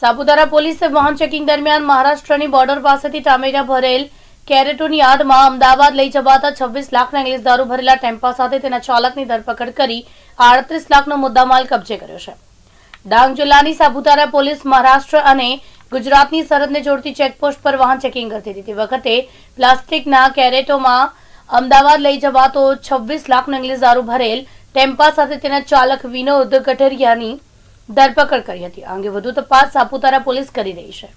સાપુતારા પોલીસે વાહન ચેકિંગ દરમિયાન મહારાષ્ટ્રની બોર્ડર પાસેથી ટામેટા ભરેલ કેરેટોની યાદમાં અમદાવાદ લઈ જવાતા છવ્વીસ લાખના ઇંગ્લિશ દારૂ ભરેલા ટેમ્પા સાથે તેના ચાલકની ધરપકડ કરી આડત્રીસ લાખનો મુદ્દામાલ કબજે કર્યો છે ડાંગ જિલ્લાની સાપુતારા પોલીસ મહારાષ્ટ્ર અને ગુજરાતની સરહદને જોડતી ચેકપોસ્ટ પર વાહન ચેકિંગ કરતી હતી વખતે પ્લાસ્ટિકના કેરેટોમાં અમદાવાદ લઈ જવાતો છવ્વીસ લાખનો ઇંગ્લિશ દારૂ ભરેલ ટેમ્પા સાથે તેના ચાલક વિનોદ ગઢરિયાની ધરપકડ કરી હતી આ અંગે વધુ તપાસ સાપુતારા પોલીસ કરી રહી છે